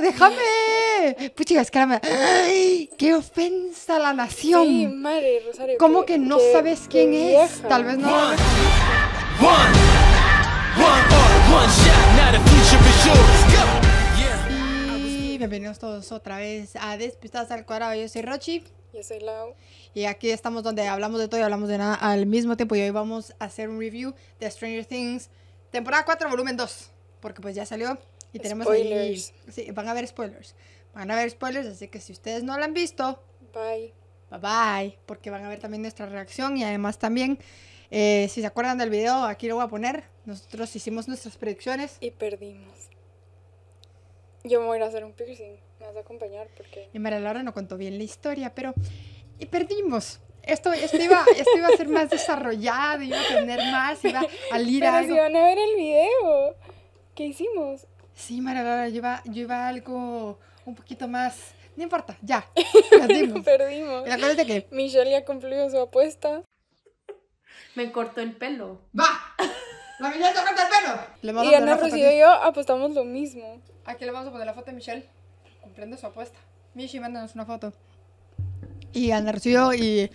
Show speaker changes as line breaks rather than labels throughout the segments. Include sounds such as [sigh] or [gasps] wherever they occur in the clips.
déjame. Puchiga, ¡Ay! ¡Qué ofensa a la nación! Sí, madre, Rosario. ¿Cómo que, no sabes quién es? Tal vez no. One, y bienvenidos todos otra vez a Despistadas al Cuadrado. Yo soy Rochi. Yo soy Lau. Y aquí estamos donde hablamos de todo y hablamos de nada al mismo tiempo. Y hoy vamos a hacer un review de Stranger Things, temporada 4, volumen 2. Porque pues ya salió y tenemos spoilers. sí, van a haber spoilers. Van a haber spoilers, así que si ustedes no lo han visto, bye. Bye porque van a ver también nuestra reacción y además también, eh, si se acuerdan del video, aquí lo voy a poner. Nosotros hicimos nuestras predicciones. Y perdimos. Yo me voy a hacer
un piercing, me vas a acompañar porque...
Y María Laura no contó bien la historia, pero... Y perdimos. Esto, iba, esto iba a ser más desarrollado, iba a tener más, iba a [laughs] ir pero van a ver el video. ¿Qué hicimos? Sí, María Laura, lleva iba, algo un poquito más. No importa, ya. [laughs] Perdimos. perdimos. La cosa es de
que. Michelle ya cumplió su apuesta. Me cortó el pelo. ¡Va!
¡La Michelle corta el pelo! y Ana Rocío y yo
apostamos lo mismo.
Aquí le vamos a poner la foto de Michelle cumpliendo su apuesta. Michi, mándanos una foto. Y Ana Rocío y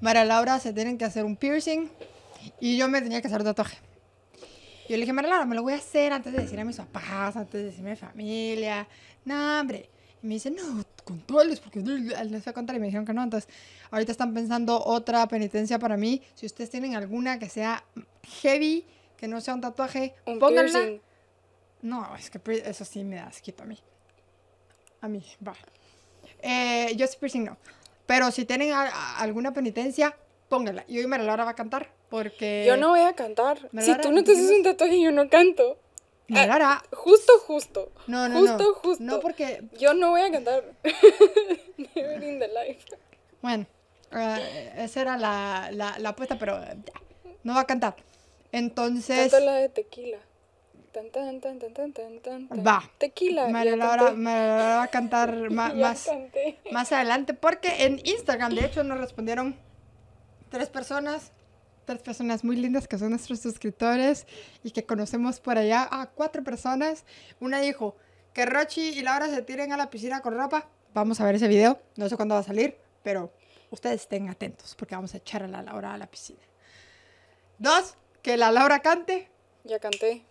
Mara Laura se tienen que hacer un piercing. Y yo me tenía que hacer un tatuaje. Yo le dije, Maralara, me lo voy a hacer antes de decir a mis papás, antes de decir a mi familia. No, hombre. Y me dice no, controles, porque les voy a contar y me dijeron que no. Entonces, ahorita están pensando otra penitencia para mí. Si ustedes tienen alguna que sea heavy, que no sea un tatuaje, pónganla. No, es que eso sí me da asquito a mí. A mí, va. Eh, yo piercing no. Pero si tienen alguna penitencia, pónganla. Y hoy Maralara va a cantar porque... Yo no voy
a cantar. si tú no te haces un tatuaje, yo no canto. No ah,
Justo, justo. No, no, justo, no. Justo, No, porque... Yo no voy a cantar.
[laughs]
Bueno, eh, esa era la, apuesta, pero no va a cantar. Entonces... la de
tequila. Tan, tan, tan, va.
Tequila. Me va a cantar [laughs] más, más, más adelante porque en Instagram, de hecho, nos respondieron tres personas tres personas muy lindas que son nuestros suscriptores y que conocemos por allá a cuatro personas. Una dijo que Rochi y Laura se tiren a la piscina con ropa. Vamos a ver ese video, no sé cuándo va a salir, pero ustedes estén atentos porque vamos a echar a la Laura a la piscina. Dos, que la Laura cante. Ya canté.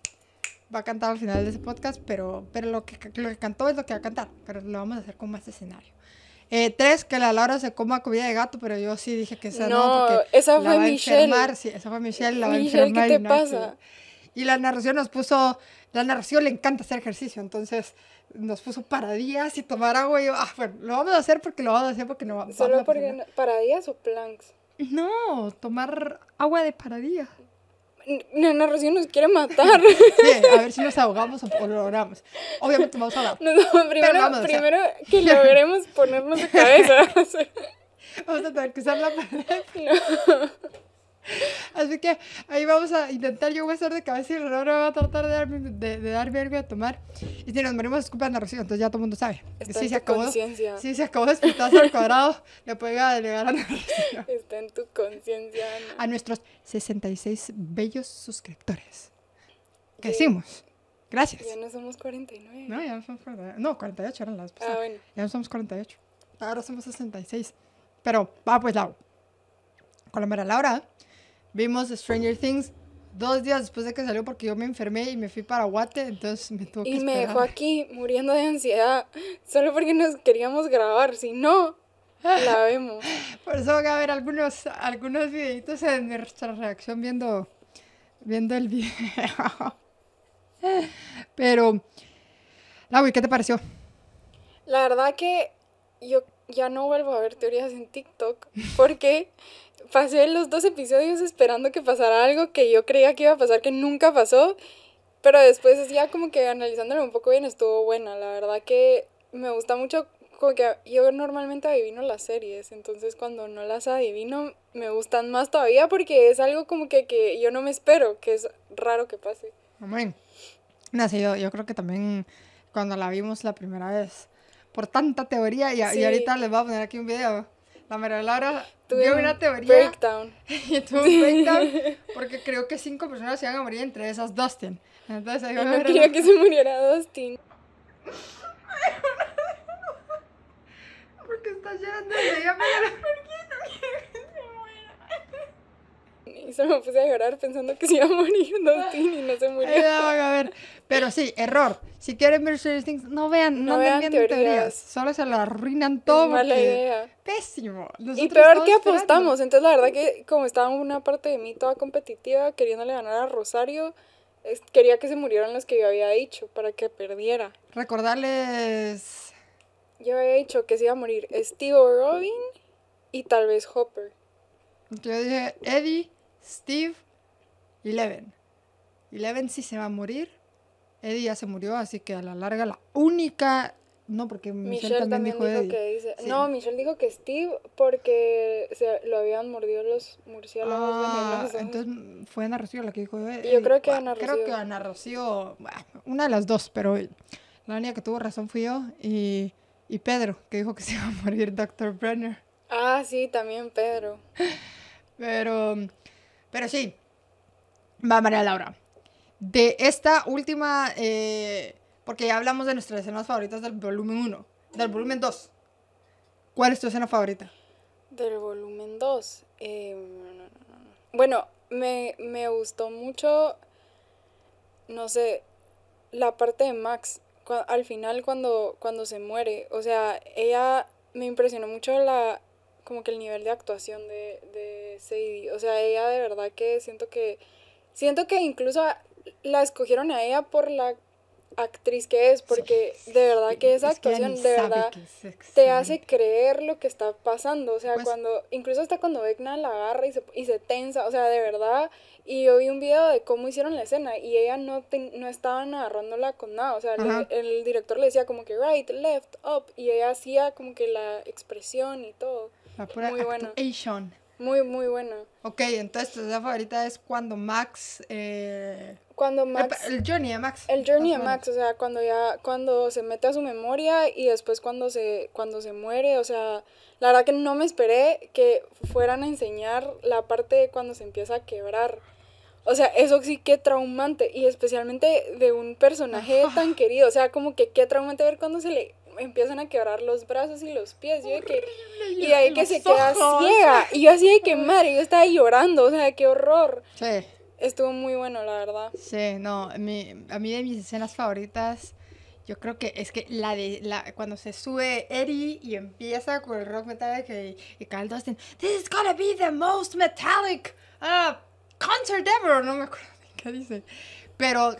Va a cantar al final de ese podcast, pero, pero lo, que, lo que cantó es lo que va a cantar, pero lo vamos a hacer con más escenario. Eh, tres, que la Laura se coma comida de gato, pero yo sí dije que esa no. no porque esa fue Michelle. Sí, esa fue Michelle, la va a enfermar, ¿qué no, pasa? Y la narración nos puso, la narración le encanta hacer ejercicio, entonces nos puso paradías y tomar agua. Y yo, ah, bueno, lo vamos a hacer porque lo vamos a hacer porque no vamos ¿Solo a porque paradías o planks? No, tomar agua de paradías.
Nana Rocío nos quiere matar. [laughs] Sí, a ver
si nos [laughs] ahogamos o, o lo logramos. Obviamente vamos a la. No, primero, vamos, que logremos ponernos de cabeza. [laughs] vamos a tener que usar la pared [laughs] Así que ahí vamos a intentar, yo voy a estar de cabeza y me va a tratar de darme, de, de algo tomar. Y si nos morimos, disculpen a Rocío, entonces ya todo el mundo sabe. Está si en se tu acabó, si se acabó es al cuadrado, [laughs] le puede delegar a
Rocío. Está en tu conciencia.
A nuestros 66 bellos suscriptores. ¿Qué decimos, Gracias. Ya
no somos 49. No, ya no
somos 48. No, 48 eran las Ah, bueno. Ya no somos 48. Ahora somos 66. Pero va pues, Lau. Con la Mara Laura vimos Stranger Things dos días después de que salió porque yo me enfermé y me fui para Guate, entonces me tuvo que Y me dejó aquí muriendo de ansiedad solo porque nos queríamos grabar, si no, la vemos. [laughs] Por eso van a ver algunos, algunos videitos en nuestra reacción viendo, viendo el video. [laughs] Pero, Lawi, ¿qué te pareció?
La verdad que yo ya no vuelvo a ver teorías en TikTok porque pasé los dos episodios esperando que pasara algo que yo creía que iba a pasar que nunca pasó, pero después ya como que analizándolo un poco bien estuvo buena, la verdad que me gusta mucho como que yo normalmente adivino las series, entonces cuando no las adivino me gustan más todavía porque es algo como que, yo no me espero, que
es raro que pase. Amén. No, yo creo que también cuando la vimos la primera vez, por tanta teoría y, y ahorita les voy a poner aquí un video. La mera Laura dio una teoría. Breakdown. [laughs]
Y tuvo un breakdown
porque creo que cinco personas se iban a morir entre esas Dustin. Entonces ahí Yo no quería que se muriera Dustin. [laughs] porque está llorando y ella me [laughs] Y solo
me puse a llorar pensando que se iba a morir Dustin
y no se murió. Ay, ya, a ver. Pero sí, error. Si quieren ver Stranger Things, no vean, no, teorías. Solo se lo arruinan todo. idea. Pésimo. y peor que apostamos. Entonces, la verdad que
como estaba una parte de mí toda competitiva, queriéndole ganar a Rosario, quería que se murieran los que yo había dicho para que perdiera. Recordarles... Yo había dicho que se iba a morir Steve o Robin y tal vez Hopper.
Yo dije Eddie, Steve, Eleven. Eleven sí se va a morir Eddie ya se murió, así que a la larga la única... No, porque Michelle, también, dijo, dijo
No, Michelle dijo que Steve porque se lo habían mordido los murciélagos ah,
Entonces fue Ana Rocío la que dijo Eddie. Yo creo que Ana Rocío. Creo que Ana Rocío, una de las dos, pero la única que tuvo razón fui yo y, Pedro, que dijo que se iba a morir Dr. Brenner. Ah, sí, también Pedro. [laughs] Pero, pero sí. Va, María Laura de esta última, eh, porque ya hablamos de nuestras escenas favoritas del volumen 1, del volumen 2. ¿Cuál es tu escena favorita?
Del volumen 2. Em, bueno, me, gustó mucho, no sé, la parte de Max, al final cuando, cuando se muere, o sea, ella me impresionó mucho la como que el nivel de actuación de, de Sadie, o sea, ella de verdad que siento que siento que incluso la escogieron a ella por la actriz que es, porque de verdad que esa actuación de verdad te hace creer lo que está pasando, o sea, pues cuando, incluso hasta cuando Vecna la agarra y se, y se tensa, o sea, de verdad, y yo vi un video de cómo hicieron la escena y ella no, estaba no estaban agarrándola con nada, o sea, el director le decía como que right, left, up, y ella hacía como que la expresión y todo.
La pura Muy bueno. Muy, muy buena. Ok, entonces tu idea favorita es cuando Max... Eh, cuando eh, Max... El, journey de Max. El journey de Max,
o sea, cuando ya, cuando se mete a su memoria y después cuando se, cuando se muere, o sea, la verdad que no me esperé que fueran a enseñar la parte de cuando se empieza a quebrar.
O sea, eso sí
que traumante y especialmente de un personaje [laughs] tan querido, o sea, como que qué traumante ver cuando se le empiezan a quebrar los brazos y los pies. y de ahí que se queda ciega. Y yo
así de que, madre, yo estaba llorando, o sea, qué horror. Sí. Estuvo muy bueno, la verdad. Sí, no, a mí de mis escenas favoritas, yo creo que es que la de la, cuando se sube Eddie y empieza con el rock metal que, y Carl Dustin, This is gonna be the most metallic ah, concert ever. No me acuerdo qué dice. Pero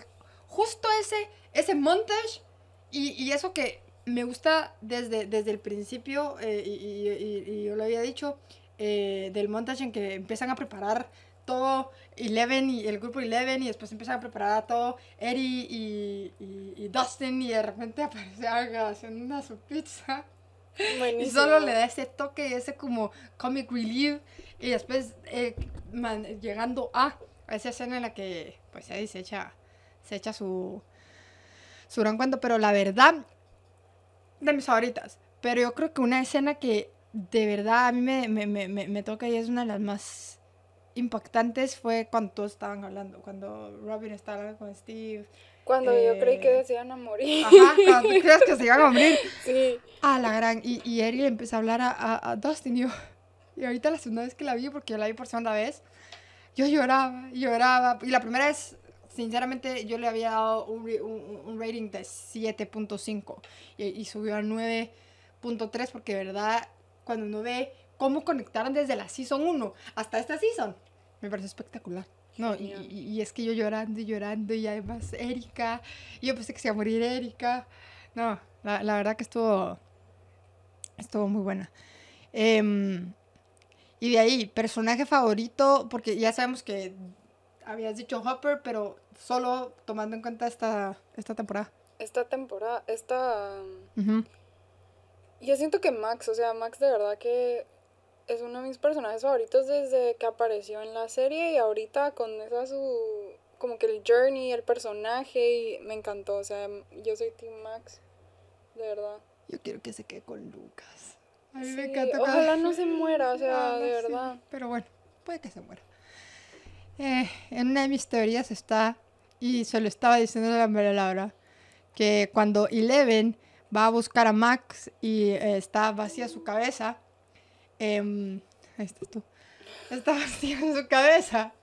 justo ese, ese montage y, y eso que me gusta desde, desde el principio, eh, y, yo lo había dicho, eh, del montaje en que empiezan a preparar todo Eleven y el grupo Eleven y después empiezan a preparar todo Eddie y, y Dustin y de repente [laughs] aparece Arga haciendo una su pizza. Y solo le da ese toque ese como comic relief y después eh, llegando a esa escena en la que pues se echa, se echa su, su gran cuento, pero la verdad de mis favoritas, pero yo creo que una escena que de verdad a mí me, me, me, me toca y es una de las más impactantes fue cuando todos estaban hablando, cuando Robin estaba hablando con Steve. Cuando yo creí
que eh, se iban a morir. Ajá, cuando creías que se iban a morir.
[laughs] Sí. A la gran. Y, y le empezó a hablar a, a, a Dustin y yo. [laughs] Y ahorita la segunda vez que la vi, porque yo la vi por segunda vez, yo lloraba, lloraba. Y la primera vez sinceramente yo le había dado un, rating de 7.5 y, subió a 9.3 porque de verdad cuando uno ve cómo conectaron desde la Season 1 hasta esta Season, me parece espectacular. No, y, es que yo llorando y llorando y además Erika, yo pensé que se iba a morir Erika. No, la, verdad que estuvo, estuvo muy buena. Em, y de ahí, personaje favorito, porque ya sabemos que habías dicho Hopper, pero solo tomando en cuenta esta, esta temporada. Esta temporada, esta... Um,
yo siento que Max, o sea, Max de verdad que es uno de mis personajes favoritos desde que apareció en la serie y ahorita con esa su... como que el journey, el personaje, y me encantó, o sea, yo soy Team Max,
de verdad. Yo quiero que se quede con Lucas. A mí me Ojalá no [laughs] se muera, o sea, de verdad. pero bueno, puede que se muera. Eh, en una de mis teorías está, y se lo estaba diciendo a la Laura, que cuando Eleven va a buscar a Max y eh, está vacía su cabeza, em, estás tú, está [laughs] vacía su cabeza.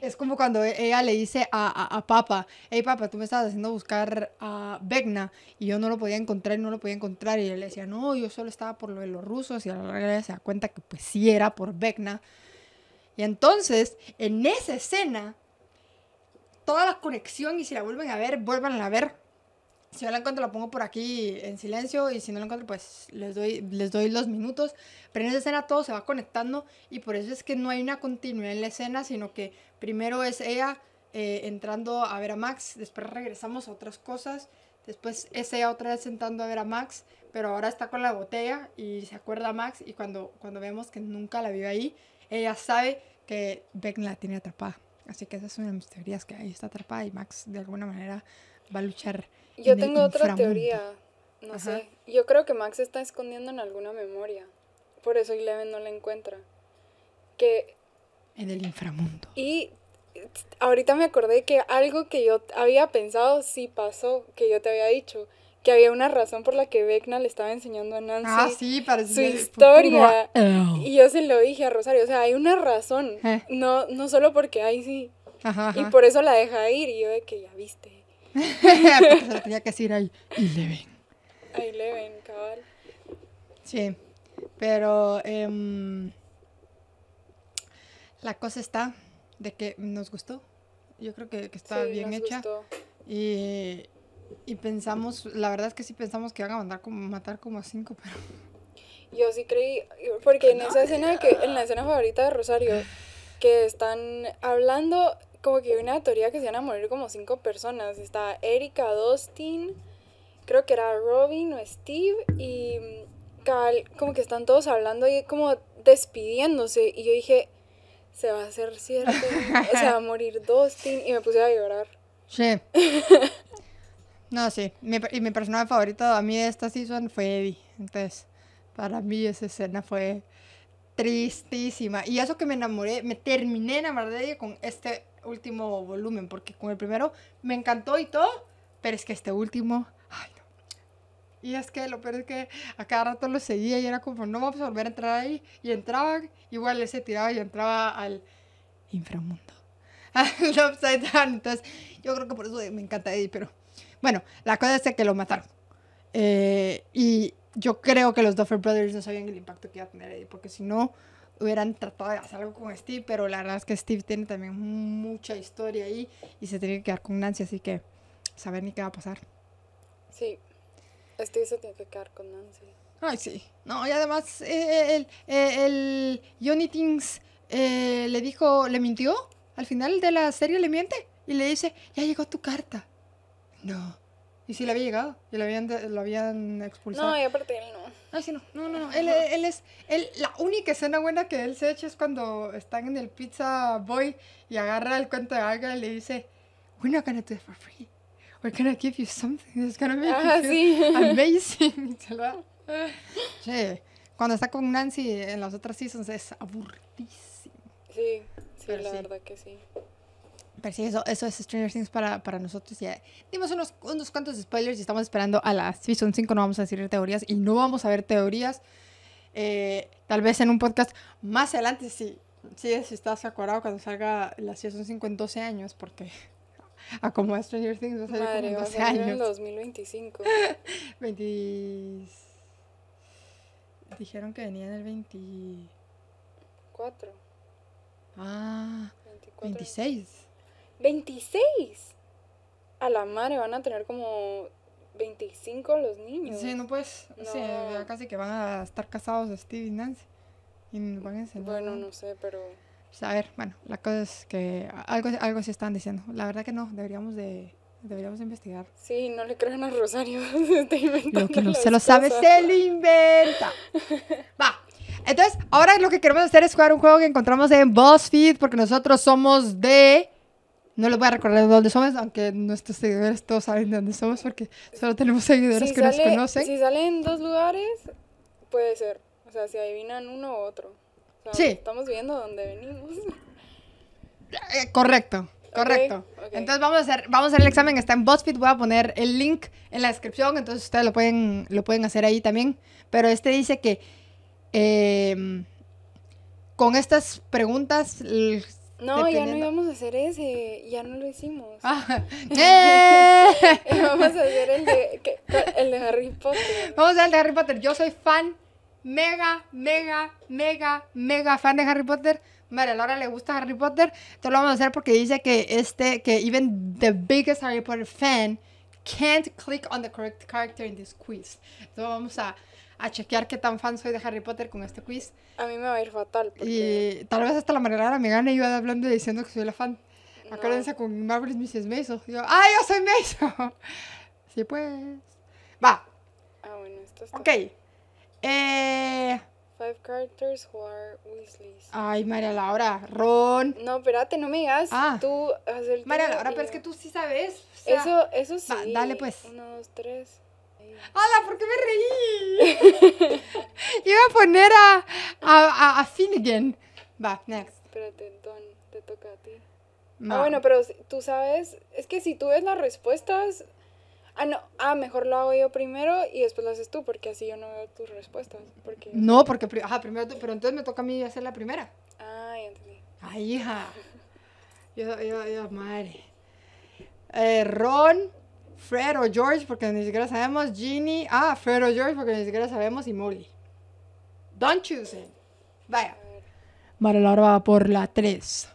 Es como cuando ella le dice a, Papa, hey Papa, tú me estabas haciendo buscar a Vecna y yo no lo podía encontrar y no lo podía encontrar y él le decía, no, yo solo estaba por lo de los rusos y a la se da cuenta que pues sí era por Vecna. Y entonces, en esa escena, toda la conexión, y si la vuelven a ver, vuelvan a ver. Si no la encuentro, la pongo por aquí en silencio, y si no la encuentro, pues les doy, les doy los minutos. Pero en esa escena todo se va conectando, y por eso es que no hay una continuidad en la escena, sino que primero es ella eh, entrando a ver a Max, después regresamos a otras cosas, después es ella otra vez entrando a ver a Max, pero ahora está con la botella y se acuerda a Max y cuando, cuando vemos que nunca la vio ahí, ella sabe que Beck la tiene atrapada. Así que esa es una de mis teorías, que ahí está atrapada y Max de alguna manera va a luchar. Yo tengo otra teoría,
no sé. Yo creo que Max está escondiendo en alguna memoria. Por eso Eleven no la encuentra. Que... En el inframundo. Y ahorita me acordé que algo que yo había pensado sí pasó, que yo te había dicho, que había una razón por la que Vecna le estaba enseñando a Nancy ah, su historia. Y yo se lo dije a Rosario, o sea, hay una razón, eh. no, no solo porque ahí sí. Y por eso la deja ir y yo de que ya viste.
[laughs] se tenía que decir ahí, y le ven.
Ahí le ven, cabal.
Sí, pero em, la cosa está de que nos gustó. Yo creo que, que está sí, bien nos Gustó. Y y pensamos, la verdad es que sí pensamos que van a mandar como, matar como a cinco, pero...
Yo sí creí, porque en esa escena, que, en la escena favorita de Rosario, que están hablando, como que hay una teoría que se van a morir como cinco personas. Está Erika, Dustin, creo que era Robin o Steve, y como que están todos hablando y como despidiéndose. Y yo dije, se va a hacer cierto, se va a morir Dustin, y me puse a llorar.
Sí. [laughs] No, sí. Mi, y mi personaje favorito a mí de esta season fue Eddie. Entonces, para mí esa escena fue tristísima. Y eso que me enamoré, me terminé enamorada de ella con este último volumen, porque con el primero me encantó y todo, pero es que este último, ay no. Y es que lo peor es que a cada rato lo seguía y era como, no vamos a volver a entrar ahí. Y entraba, igual él se tiraba y entraba al inframundo, [laughs] al upside Entonces, yo creo que por eso me encanta Eddie, pero bueno, la cosa es que lo mataron. Eh, y yo creo que los Duffer Brothers no sabían el impacto que iba a tener Eddie, porque si no hubieran tratado de hacer algo con Steve, pero la verdad es que Steve tiene también mucha historia ahí y se tiene que quedar con Nancy, así que saber ni qué va a pasar.
Sí, Steve se tiene que quedar con Nancy.
Ay, sí. No, y además el, Johnny Things eh, le dijo, le mintió al final de la serie, le miente y le dice, ya llegó tu carta. No. Y si le había llegado. Y lo habían, lo habían expulsado. No, y aparte él no. Ah, sí, no. No,
no, no. Él, es.
Él, la única escena buena que él se echa es cuando están en el Pizza Boy y agarra el cuento de alga y le dice: We're not gonna do it for free. We're gonna give you something that's gonna make ah, you sí. [laughs] amazing. sí. [laughs] Cuando está con Nancy en las otras seasons es aburridísimo.
Sí, sí, la verdad que sí.
Pero sí, eso, eso es Stranger Things para, nosotros. Ya dimos unos, cuantos spoilers y estamos esperando a la Season 5. No vamos a decir teorías y no vamos a ver teorías. Eh, tal vez en un podcast más adelante, sí. si estás acordado cuando salga la Season 5 en 12 años, porque [laughs] a como Stranger Things va a en 12 va a años. en
2025. [laughs]
Dijeron que venía en el 24. Ah, 26. ¡26!
A la madre van a tener como 25 los
niños. Sí, no pues. Sí, casi que van a estar casados Steve y Nancy. Bueno, no sé, pero. a ver, bueno, la cosa es que algo, algo se están diciendo. La verdad que no, deberíamos de. Deberíamos investigar. Sí, no
le crean a Rosario. [laughs] lo que no se lo sabe se lo
inventa. Va. Entonces, ahora lo que queremos hacer es jugar un juego que encontramos en BuzzFeed porque nosotros somos de no lo voy a recordar de dónde somos, aunque nuestros seguidores todos saben de dónde somos, porque solo tenemos seguidores que nos conocen. Si
salen dos lugares, puede ser. O sea, si adivinan uno u otro. sí. Estamos viendo dónde venimos. Eh, correcto.
Correcto. Entonces vamos a hacer, vamos a hacer el examen, está en BuzzFeed, voy a poner el link en la descripción, entonces ustedes lo pueden, lo pueden hacer ahí también. Pero este dice que em, con estas preguntas no, ya no
íbamos a hacer ese, ya no lo
hicimos. Ah, [laughs] [laughs] vamos a hacer el de, el de Harry Potter. Vamos a hacer el de Harry Potter. Yo soy fan, mega, mega, mega, mega fan de Harry Potter. A Laura le gusta Harry Potter. Entonces lo vamos a hacer porque dice que este, que even the biggest Harry Potter fan can't click on the correct character in this quiz. Entonces vamos a a chequear qué tan fan soy de Harry Potter con este quiz. A mí me va a ir fatal. Y tal vez hasta la manera me gane va hablando y diciendo que soy la fan. No. Acuérdense con marvel Mrs. Mason. Yo, ¡ah, yo soy Mason! [laughs] sí, pues. Va.
Ah, bueno, esto está.
Ok. Eh.
Five characters who are Weasleys.
Ay, María Laura, Ron. No, espérate, no me digas. Ah. Tú hacer María Laura, pero es que tú sí sabes. eso, eso sí. dale pues. Uno, dos, tres. ¡Hala, por qué me reí! [laughs] Iba a poner a, Finnegan. Va, next.
Espérate, entonces, te toca a ti. Ah, bueno, pero tú sabes, es que si tú ves las respuestas. Ah, no, ah, mejor lo hago yo primero y después lo haces tú, porque así yo no veo tus respuestas. No,
porque, primero tú, pero entonces me toca a mí hacer la primera. Ay, ah, Ay, hija. Yo, yo, madre. Eh, Ron Fred o George, porque ni siquiera sabemos. Ginny, ah, Fred o George, porque ni siquiera sabemos. Y Molly. Don't choose it. Vaya. Vale, ahora va por la 3.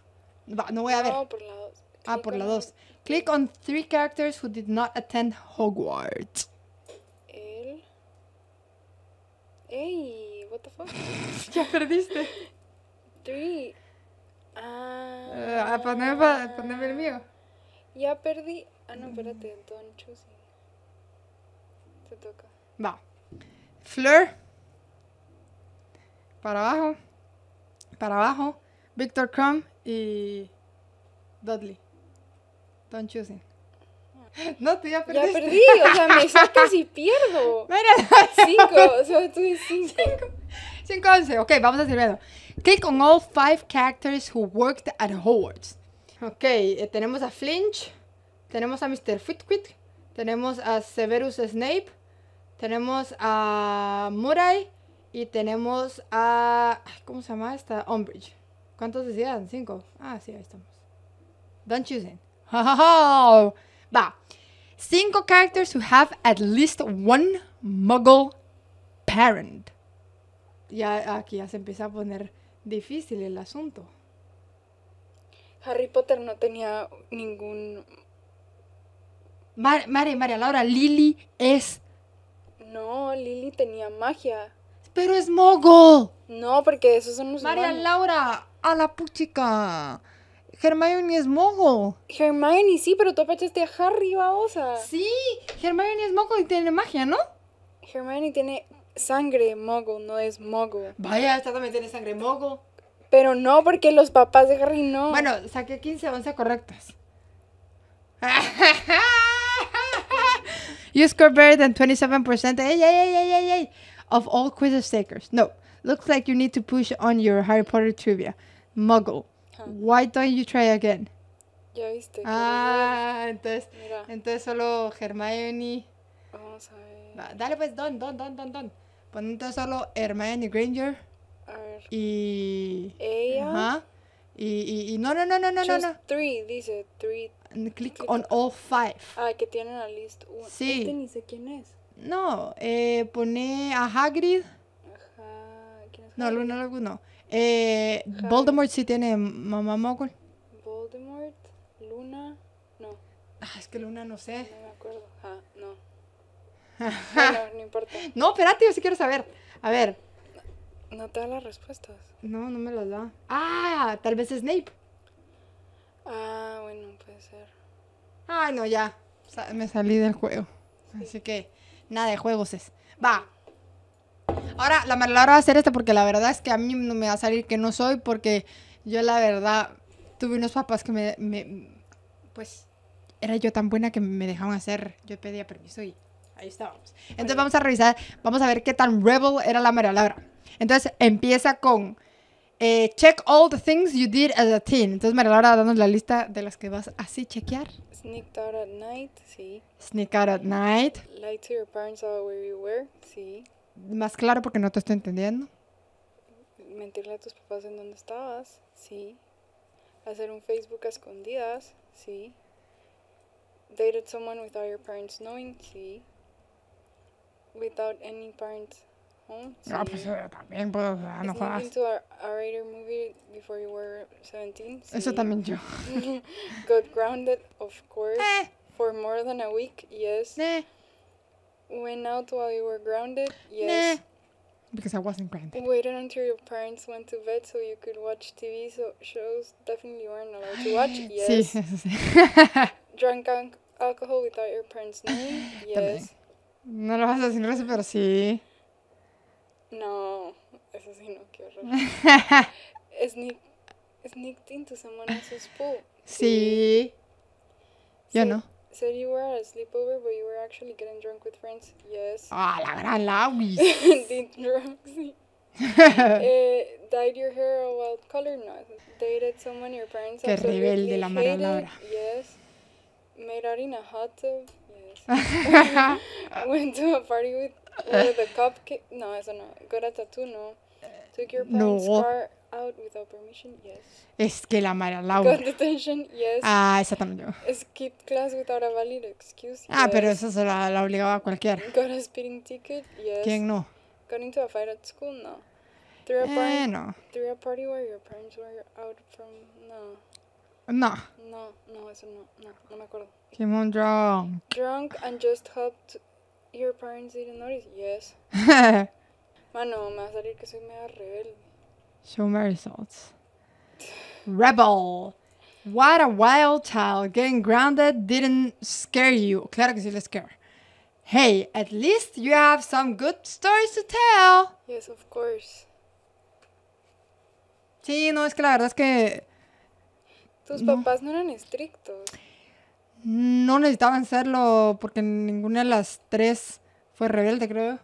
no voy a ver. No, por la 2. Ah, por la 2. Click on three characters who did not attend Hogwarts.
El. Ey, what the fuck? [laughs] ya perdiste. Three. Eh, ah. Uh, poneme, poneme el mío. Ya perdí. Ah, no, espérate, Don choosing Te toca.
Va. Fleur. Para abajo. Para abajo. Victor Crumb y Dudley. Don choosing. [laughs] No, tú ya perdiste. Ya perdí, o sea, me siento si pierdo. [laughs] Mira, cinco, o sea, tú dices cinco. cinco. once, Ok, vamos a hacer Click on all five characters who worked at Hogwarts. Ok, eh, tenemos a Flinch, tenemos a Mr. Fitquit, tenemos a Severus Snape, tenemos a Murai y tenemos a... ¿Cómo se llama esta? Umbridge. ¿Cuántos decían? ¿Cinco? Ah, sí, ahí estamos. Don't choose ¡Ja, Va. Cinco characters who have at least one muggle parent. Ya aquí ya se empieza a poner difícil el asunto. Harry Potter no tenía ningún María Laura, Lily es...
No, Lili tenía magia.
Pero es mogo! No, porque
esos son los María Laura,
a la puchica. Hermione es mogo. Hermione, sí, pero tú apachaste a Harry, babosa. Sí, Hermione es mogo y tiene magia, ¿no?
Hermione tiene sangre mogo, no es mogo. Vaya,
esta también tiene sangre mogo. Pero no, porque los papás de Harry no. Bueno, saqué 15 11 correctas. [laughs] You score better than 27% hey, hey, hey, of all quizzes takers. No, looks like you need to push on your Harry Potter trivia. Muggle, huh. why don't you try again? Ya viste. ah, entonces, entonces solo Hermione. Vamos a ver. Dale pues, don, don, don, don, don. Pon solo Hermione Granger. A ver. Y. Ella. Ajá. Uh -huh. Y, y, y no, no, no, no, no, no, no. Three, dice, three. Click on all five.
Ah, que tienen la list Sí. Este ni sé quién es.
No, eh, pone a Hagrid. Ajá. ¿Quién es Hagrid? No, Luna Lovegood no. Eh, Voldemort sí tiene mamá mogul. Voldemort,
Luna, no.
Ah, es que Luna no sé.
No me acuerdo. Ah, no. [laughs] bueno, no importa. No,
espérate, yo sí quiero saber. A ver.
No te da las respuestas.
No, no me las da. Ah, tal vez Snape.
Ah, bueno, puede ser.
Ay, no, ya. Me salí del juego. Así que nada de juegos es. Va. Ahora, la verdad va a hacer esta porque la verdad es que a mí no me va a salir que no soy porque yo la verdad tuve unos papás que me, me pues era yo tan buena que me dejaban hacer. Yo pedía permiso y ahí estábamos. Entonces vamos a revisar, vamos a ver qué tan rebel era la mera entonces empieza con eh, check all the things you did as a teen. Entonces María Laura, danos la lista de las que vas así chequear.
Sneak out at night, sí.
Sneak out at night.
Lie to your parents about where you were, sí.
Más claro porque no te estoy entendiendo.
Mentirle a tus papás en dónde estabas, sí. Hacer un Facebook a escondidas, sí. Dated someone without your parents knowing, sí. Without any parents home. So no, pues eh,
también puedo, into
a, Raider movie before you were 17. Sí. Eso también yo. [laughs] Got grounded, of course, eh. for more than a week, yes. Eh. Went out while you were grounded, eh. yes.
Because I wasn't grounded.
Waited until your parents went to bed so you could watch TV so shows definitely weren't allowed to watch, [gasps] yes. Sí, eso sí. [laughs] Drunk alcohol without your parents knowing, yes.
También. No lo vas a decir, pero sí.
No, eso sí no, qué horror. Sneak, [laughs] sneaked into someone else's pool.
Sí. sí. Yo no.
Said you were at a sleepover, but you were actually getting drunk with friends. Yes. Ah, la gran
Lawis. [laughs]
Did drugs.
[laughs] eh,
dyed your hair a wild color. No. Dated someone your parents Qué rebelde la Yes. Made out in a hot tub. Yes. Went to a party with Or the cupcake. No, eso no. Gora Tattoo, no. Took your parents' no. car out without permission, yes.
Es que la Mara Laura. Got
detention, yes. Ah, esa también yo. Skip class without a valid excuse, Ah, yes. pero eso se la,
la obligaba a cualquiera.
Got a speeding
ticket, yes. ¿Quién no?
Got into a fight at school, no. Through a, eh, party, no. through a party where your parents were out from, no. No. No, no, eso no, no, no me acuerdo.
Simon Drunk.
Drunk and just hopped Your parents didn't notice? Yes. [laughs] Mano, me va a salir que soy mega rebelde.
Show my results. Rebel. What a wild child. Getting grounded didn't scare you. Claro que sí le scare. Hey, at least you have some good stories to tell.
Yes, of course.
Sí, no, es que la verdad es que... Tus no. papás no eran estrictos. no necesitaban serlo porque ninguna de las tres fue rebelde, creo.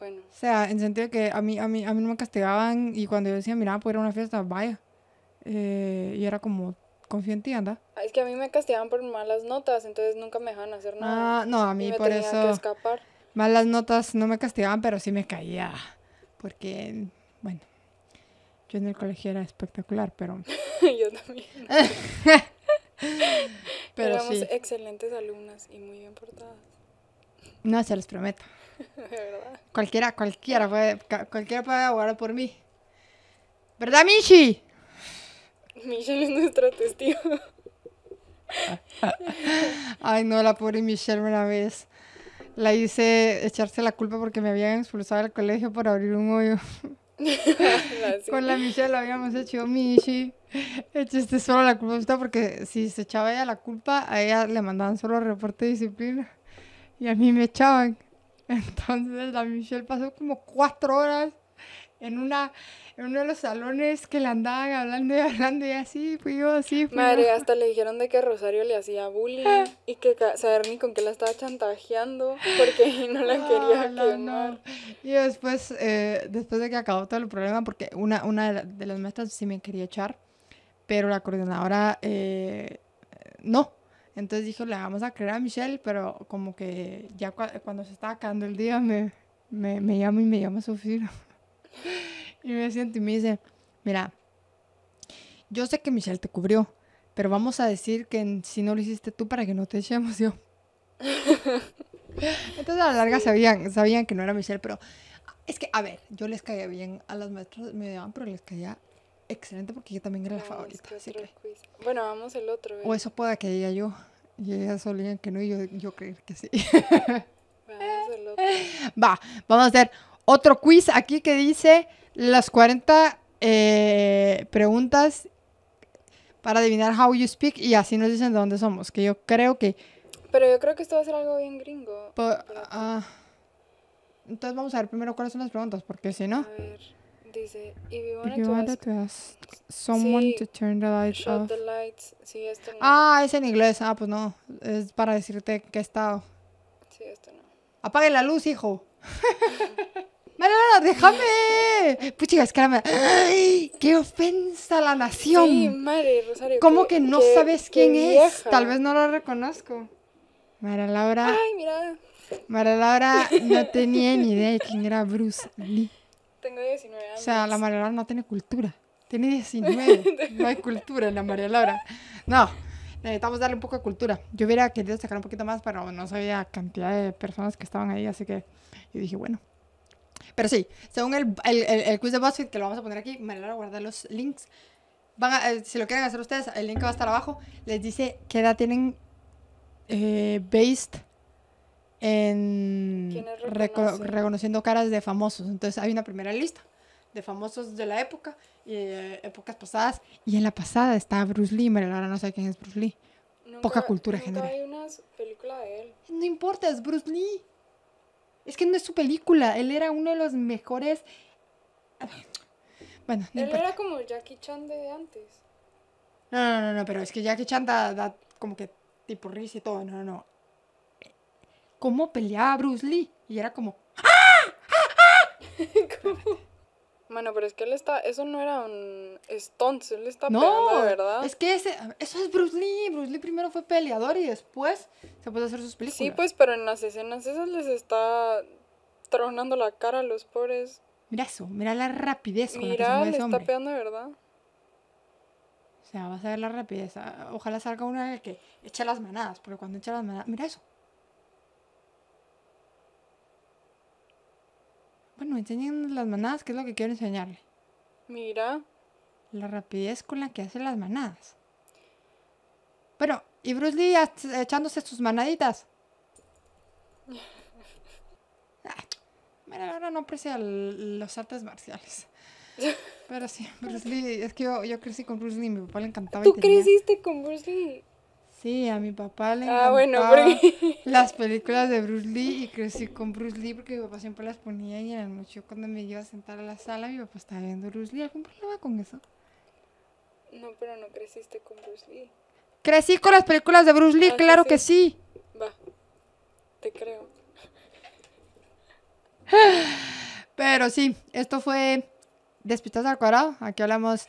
Bueno. O sea, en sentido que a mí, a mí, a mí no me castigaban y cuando yo decía, mira, ir pues a una fiesta, vaya. Eh, y era como, confío en anda.
Ah, es que a mí me castigaban por malas notas, entonces nunca me dejaban hacer nada. Ah, no, a mí por eso.
Malas notas no me castigaban, pero sí me caía. Porque, bueno, yo en el colegio era espectacular, pero. [laughs] yo
también. [laughs] Pero Éramos excelentes alumnas y muy bien portadas.
No, se los prometo. [laughs] verdad. Cualquiera, cualquiera puede, cualquiera puede abogar por mí. ¿Verdad, Michi? Michelle es nuestro testigo. [laughs] Ay, no, la pobre Michelle una vez la hice echarse la culpa porque me habían expulsado del colegio por abrir un hoyo. [laughs] Ah, Con la Michelle lo habíamos hecho, Michi. Este, solo la culpa porque si se echaba ella la culpa, a ella le mandaban solo reporte de disciplina y a mí me echaban. [laughs] Entonces la Michelle pasó como cuatro horas en, una, en uno de los salones que le andaban hablando y hablando y así fui yo, así Madre, hasta
le dijeron de que Rosario le hacía bullying [laughs] y que saber ni con qué la estaba chantajeando porque no la
quería Y después, eh, después de que acabó todo el problema, porque una, una de las maestras sí me quería echar, pero la coordinadora eh, no. Entonces dijo, le vamos a creer a Michelle, pero como que ya cuando se estaba acabando el día me, me, llama y me llama su oficina. [laughs] y me siento y me dice, mira, yo sé que Michelle te cubrió, pero vamos a decir que si no lo hiciste tú para que no te echemos yo. [laughs] Entonces a la larga sabían, sabían que no era Michelle, pero es que, a ver, yo les caía bien a las maestras, me daban, pero les caía excelente porque yo también era la favorita.
Bueno, vamos el
otro. O eso pueda que diga yo. Y ella solo que no y yo, yo creer que sí. vamos otro. [laughs] Va, vamos a hacer otro quiz aquí que dice las 40 eh, preguntas para adivinar how you speak y así nos dicen de dónde somos, que yo creo que... Pero yo creo que esto va a ser algo bien gringo. Ah, entonces vamos a ver primero cuáles son las preguntas, porque si no... A ver.
Dice, if you want to,
someone to turn the off. Ah, es en inglés. Ah, pues no. Es para decirte que estado. Sí, esto no. Apague la luz, hijo. Laura, [laughs] déjame. Puchiga, pues, es ¡Ay! ¡Qué ofensa a la nación! Sí, madre, Rosario. ¿Cómo que, no sabes quién es? Tal vez no lo reconozco. Mara Laura. Ay, mira. Mara Laura no tenía ni idea de quién era Bruce Lee. Tengo 19 años. O sea, la María Laura no tiene cultura. Tiene 19. [laughs] no hay cultura en la María Laura. No, necesitamos darle un poco de cultura. Yo hubiera querido sacar un poquito más, pero no sabía cantidad de personas que estaban ahí, así que yo dije, bueno. Pero sí, según el, quiz de BuzzFeed, que lo vamos a poner aquí, María Laura, guardar los links. Eh, si lo quieren hacer ustedes, el link va a estar abajo. Les dice qué edad tienen eh, based en reconociendo caras de famosos. Entonces hay una primera lista de famosos de la época y eh, épocas pasadas. Y en la pasada está Bruce Lee, pero ahora no sé quién es Bruce Lee. Poca cultura general. hay de él. No importa, es Bruce Lee. Es que no es su película. Él era uno de los mejores. Bueno, no Él era
como Jackie Chan de antes.
No, no, no, no, pero es que Jackie Chan da, da como que tipo risa y todo. No, no, no cómo peleaba Bruce Lee. Y era como... ¡Ah!
[laughs] ¡Ah! Bueno, pero es que él está, eso no era un Stunt él está pegando verdad. Es que ese, eso es Bruce Lee. Bruce Lee primero fue peleador y después se puede hacer sus películas. Sí, pues, pero en las escenas esas les está tronando la cara a los pobres.
Mira eso, mira la rapidez con la que se está pegando
de verdad. O
sea, vas a ver la rapidez. Ah, ojalá salga una que eche las manadas, porque cuando echa las manadas, mira eso. bueno, enseñen las manadas, que es lo que quiero enseñarle. Mira. La rapidez con la que hace las manadas. Bueno, y Bruce Lee echándose sus manaditas. [laughs] mira, ahora no aprecia los artes marciales. [laughs] Pero sí, Bruce Lee, es que yo, crecí con Bruce Lee, mi papá le encantaba. ¿Tú creciste con Bruce Lee? Sí, a mi papá le ah, [laughs] las películas de Bruce Lee y crecí con Bruce Lee porque mi papá siempre las ponía y en la noche cuando me iba a sentar a la sala mi papá estaba viendo Bruce Lee. ¿Algún problema con eso?
No, pero no creciste con Bruce Lee.
Crecí con las películas de Bruce Lee, ah, claro que sí.
Va, te creo.
[sighs] Pero sí, esto fue Despistados al Cuadrado. Aquí hablamos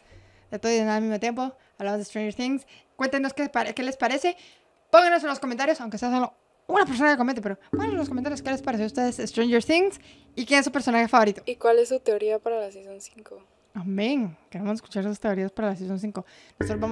de todo y de nada al mismo tiempo hablamos de Stranger Things. Cuéntenos qué, qué les parece. Pónganos en los comentarios, aunque sea solo una persona que comente, pero pónganos en los comentarios qué les parece a ustedes Stranger Things y quién es su personaje favorito.
¿Y cuál es su teoría para la Season 5?
Amén. Queremos escuchar sus teorías para la Season 5. Nosotros vamos